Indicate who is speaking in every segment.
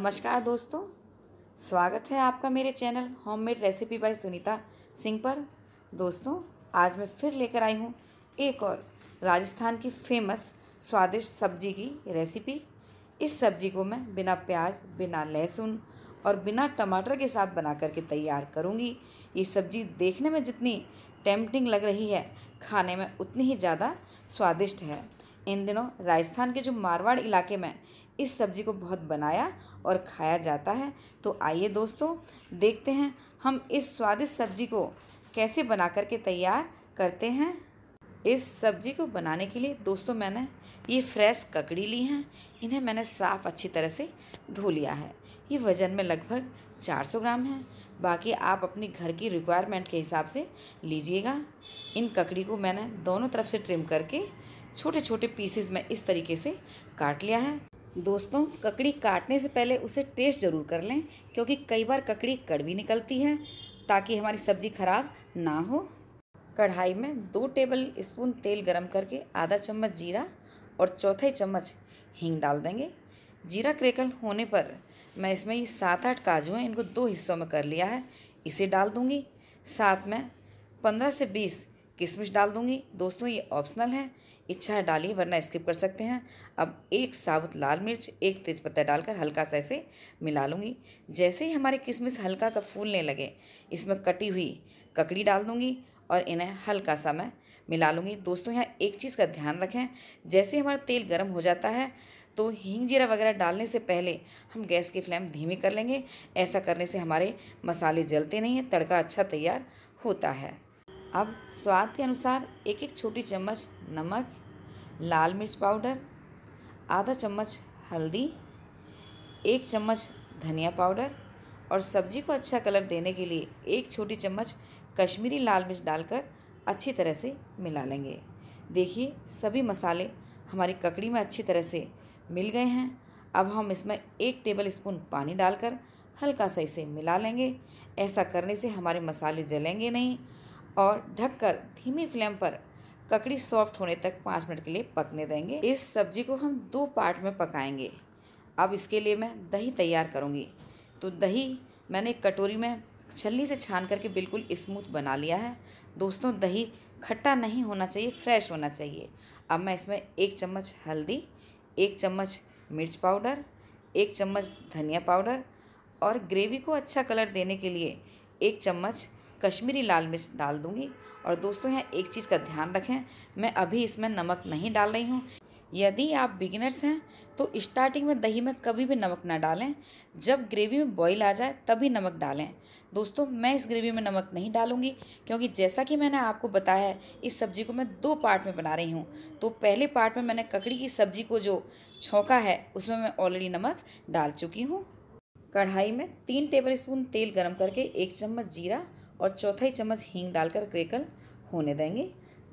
Speaker 1: नमस्कार दोस्तों स्वागत है आपका मेरे channel homemade recipe by Sunita Singh पर दोस्तों आज मैं फिर लेकर आई हूँ एक और राजस्थान की फेमस स्वादिष्ट सब्जी की रेसिपी इस सब्जी को मैं बिना प्याज बिना लहसुन और बिना टमाटर के साथ बना करके तैयार करूँगी ये सब्जी देखने में जितनी टेम्पटिंग लग रही है खाने में उतनी ही ज़्यादा स्वादिष्ट है इन दिनों राजस्थान के जो मारवाड़ इलाके में इस सब्जी को बहुत बनाया और खाया जाता है तो आइए दोस्तों देखते हैं हम इस स्वादिष्ट सब्जी को कैसे बना करके तैयार करते हैं इस सब्जी को बनाने के लिए दोस्तों मैंने ये फ्रेश ककड़ी ली हैं इन्हें मैंने साफ़ अच्छी तरह से धो लिया है ये वज़न में लगभग 400 ग्राम है बाकी आप अपने घर की रिक्वायरमेंट के हिसाब से लीजिएगा इन ककड़ी को मैंने दोनों तरफ से ट्रिम करके छोटे छोटे पीसेस में इस तरीके से काट लिया है दोस्तों ककड़ी काटने से पहले उसे टेस्ट ज़रूर कर लें क्योंकि कई बार ककड़ी कड़वी निकलती है ताकि हमारी सब्ज़ी ख़राब ना हो कढ़ाई में दो टेबल स्पून तेल गरम करके आधा चम्मच जीरा और चौथाई चम्मच हींग डाल देंगे जीरा क्रेकल होने पर मैं इसमें ये सात आठ काजू हैं इनको दो हिस्सों में कर लिया है इसे डाल दूँगी साथ में पंद्रह से बीस किशमिश डाल दूंगी दोस्तों ये ऑप्शनल है इच्छा है डालिए वरना स्किप कर सकते हैं अब एक साबुत लाल मिर्च एक तेज़पत्ता डालकर हल्का सा ऐसे मिला लूँगी जैसे ही हमारे किशमिश हल्का सा फूलने लगे इसमें कटी हुई ककड़ी डाल दूँगी और इन्हें हल्का सा मैं मिला लूँगी दोस्तों यहाँ एक चीज़ का ध्यान रखें जैसे हमारा तेल गर्म हो जाता है तो हींग जीरा वगैरह डालने से पहले हम गैस की फ्लेम धीमी कर लेंगे ऐसा करने से हमारे मसाले जलते नहीं हैं तड़का अच्छा तैयार होता है अब स्वाद के अनुसार एक एक छोटी चम्मच नमक लाल मिर्च पाउडर आधा चम्मच हल्दी एक चम्मच धनिया पाउडर और सब्जी को अच्छा कलर देने के लिए एक छोटी चम्मच कश्मीरी लाल मिर्च डालकर अच्छी तरह से मिला लेंगे देखिए सभी मसाले हमारी ककड़ी में अच्छी तरह से मिल गए हैं अब हम इसमें एक टेबल स्पून पानी डालकर हल्का सा इसे मिला लेंगे ऐसा करने से हमारे मसाले जलेंगे नहीं और ढककर धीमी फ्लेम पर ककड़ी सॉफ्ट होने तक पाँच मिनट के लिए पकने देंगे इस सब्जी को हम दो पार्ट में पकाएंगे अब इसके लिए मैं दही तैयार करूँगी तो दही मैंने एक कटोरी में छलनी से छान करके बिल्कुल स्मूथ बना लिया है दोस्तों दही खट्टा नहीं होना चाहिए फ्रेश होना चाहिए अब मैं इसमें एक चम्मच हल्दी एक चम्मच मिर्च पाउडर एक चम्मच धनिया पाउडर और ग्रेवी को अच्छा कलर देने के लिए एक चम्मच कश्मीरी लाल मिर्च डाल दूँगी और दोस्तों यहाँ एक चीज़ का ध्यान रखें मैं अभी इसमें नमक नहीं डाल रही हूँ यदि आप बिगिनर्स हैं तो स्टार्टिंग में दही में कभी भी नमक ना डालें जब ग्रेवी में बॉईल आ जाए तभी नमक डालें दोस्तों मैं इस ग्रेवी में नमक नहीं डालूंगी क्योंकि जैसा कि मैंने आपको बताया है इस सब्ज़ी को मैं दो पार्ट में बना रही हूँ तो पहले पार्ट में मैंने ककड़ी की सब्ज़ी को जो छौका है उसमें मैं ऑलरेडी नमक डाल चुकी हूँ कढ़ाई में तीन टेबल स्पून तेल गरम करके एक चम्मच जीरा और चौथाई चम्मच हींग डालकर क्रेकल होने देंगे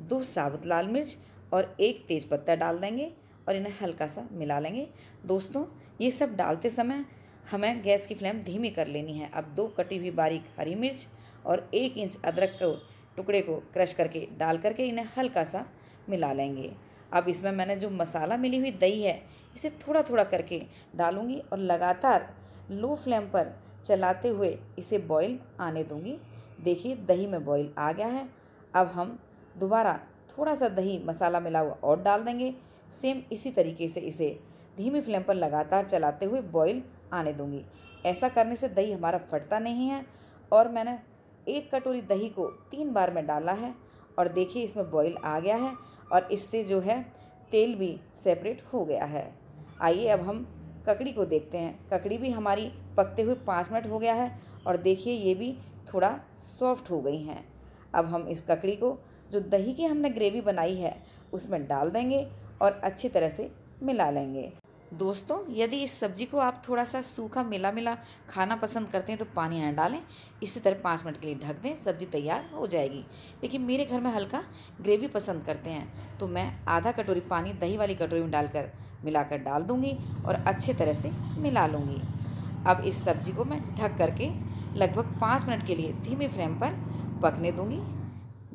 Speaker 1: दो साबुत लाल मिर्च और एक तेज़ पत्ता डाल देंगे और इन्हें हल्का सा मिला लेंगे दोस्तों ये सब डालते समय हमें गैस की फ्लेम धीमी कर लेनी है अब दो कटी हुई बारीक हरी मिर्च और एक इंच अदरक को टुकड़े को क्रश करके डाल करके इन्हें हल्का सा मिला लेंगे अब इसमें मैंने जो मसाला मिली हुई दही है इसे थोड़ा थोड़ा करके डालूँगी और लगातार लो फ्लेम पर चलाते हुए इसे बॉईल आने दूँगी देखिए दही में बॉईल आ गया है अब हम दोबारा थोड़ा सा दही मसाला मिला हुआ और डाल देंगे सेम इसी तरीके से इसे धीमी फ्लेम पर लगातार चलाते हुए बॉईल आने दूंगी ऐसा करने से दही हमारा फटता नहीं है और मैंने एक कटोरी दही को तीन बार में डाला है और देखिए इसमें बॉईल आ गया है और इससे जो है तेल भी सेपरेट हो गया है आइए अब हम ककड़ी को देखते हैं ककड़ी भी हमारी पकते हुए पाँच मिनट हो गया है और देखिए ये भी थोड़ा सॉफ्ट हो गई हैं अब हम इस ककड़ी को जो दही की हमने ग्रेवी बनाई है उसमें डाल देंगे और अच्छी तरह से मिला लेंगे दोस्तों यदि इस सब्जी को आप थोड़ा सा सूखा मिला मिला खाना पसंद करते हैं तो पानी ना डालें इसी तरह पाँच मिनट के लिए ढक दें सब्जी तैयार हो जाएगी लेकिन मेरे घर में हल्का ग्रेवी पसंद करते हैं तो मैं आधा कटोरी पानी दही वाली कटोरी में डालकर मिलाकर डाल दूँगी और अच्छे तरह से मिला लूँगी अब इस सब्जी को मैं ढक करके लगभग पाँच मिनट के लिए धीमे फ्लेम पर पकने दूँगी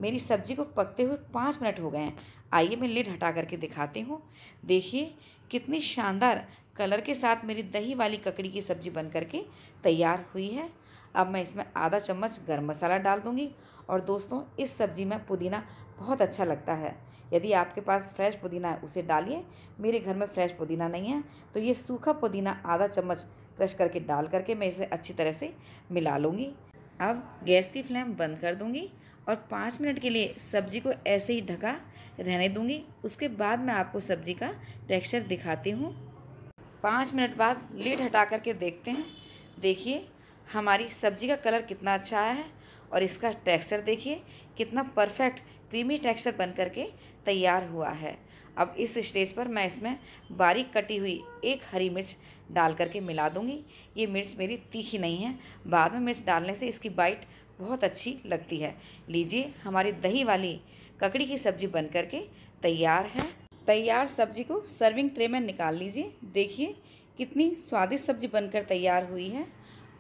Speaker 1: मेरी सब्जी को पकते हुए पाँच मिनट हो गए हैं आइए मैं लिड हटा करके दिखाती हूँ देखिए कितनी शानदार कलर के साथ मेरी दही वाली ककड़ी की सब्ज़ी बन करके तैयार हुई है अब मैं इसमें आधा चम्मच गर्म मसाला डाल दूँगी और दोस्तों इस सब्ज़ी में पुदीना बहुत अच्छा लगता है यदि आपके पास फ्रेश पुदीना है उसे डालिए मेरे घर में फ्रेश पुदीना नहीं है तो ये सूखा पुदीना आधा चम्मच क्रश करके डाल करके मैं इसे अच्छी तरह से मिला लूँगी अब गैस की फ्लेम बंद कर दूंगी और पाँच मिनट के लिए सब्जी को ऐसे ही ढका रहने दूंगी उसके बाद मैं आपको सब्जी का टेक्सचर दिखाती हूँ पाँच मिनट बाद लीड हटा करके देखते हैं देखिए हमारी सब्जी का कलर कितना अच्छा आया है और इसका टेक्सचर देखिए कितना परफेक्ट क्रीमी टेक्सचर बन करके तैयार हुआ है अब इस स्टेज पर मैं इसमें बारीक कटी हुई एक हरी मिर्च डाल करके मिला दूँगी ये मिर्च मेरी तीखी नहीं है बाद में मिर्च डालने से इसकी बाइट बहुत अच्छी लगती है लीजिए हमारी दही वाली ककड़ी की सब्ज़ी बन करके तैयार है तैयार सब्जी को सर्विंग ट्रे में निकाल लीजिए देखिए कितनी स्वादिष्ट सब्जी बनकर तैयार हुई है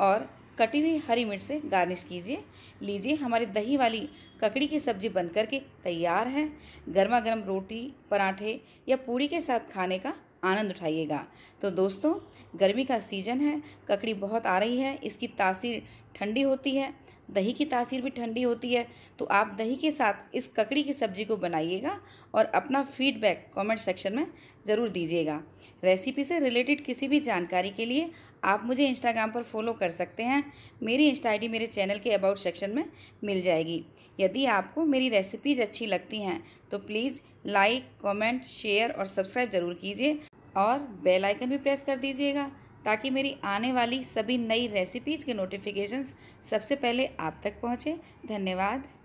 Speaker 1: और कटी हुई हरी मिर्च से गार्निश कीजिए लीजिए हमारी दही वाली ककड़ी की सब्जी बनकर के तैयार है गर्मा गर्म रोटी पराठे या पूरी के साथ खाने का आनंद उठाइएगा तो दोस्तों गर्मी का सीज़न है ककड़ी बहुत आ रही है इसकी तासीर ठंडी होती है दही की तासीर भी ठंडी होती है तो आप दही के साथ इस ककड़ी की सब्ज़ी को बनाइएगा और अपना फीडबैक कमेंट सेक्शन में ज़रूर दीजिएगा रेसिपी से रिलेटेड किसी भी जानकारी के लिए आप मुझे इंस्टाग्राम पर फॉलो कर सकते हैं मेरी इंस्टा आई मेरे चैनल के अबाउट सेक्शन में मिल जाएगी यदि आपको मेरी रेसिपीज़ अच्छी लगती हैं तो प्लीज़ लाइक कमेंट शेयर और सब्सक्राइब ज़रूर कीजिए और बेल आइकन भी प्रेस कर दीजिएगा ताकि मेरी आने वाली सभी नई रेसिपीज़ के नोटिफिकेशंस सबसे पहले आप तक पहुँचें धन्यवाद